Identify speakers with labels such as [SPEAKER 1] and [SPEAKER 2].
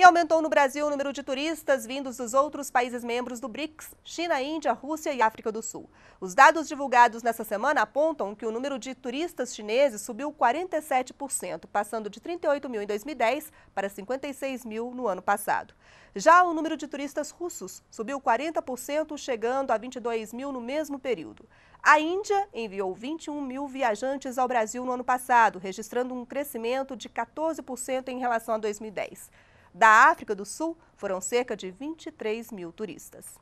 [SPEAKER 1] E aumentou no Brasil o número de turistas vindos dos outros países membros do BRICS, China, Índia, Rússia e África do Sul. Os dados divulgados nessa semana apontam que o número de turistas chineses subiu 47%, passando de 38 mil em 2010 para 56 mil no ano passado. Já o número de turistas russos subiu 40%, chegando a 22 mil no mesmo período. A Índia enviou 21 mil viajantes ao Brasil no ano passado, registrando um crescimento de 14% em relação a 2010. Da África do Sul, foram cerca de 23 mil turistas.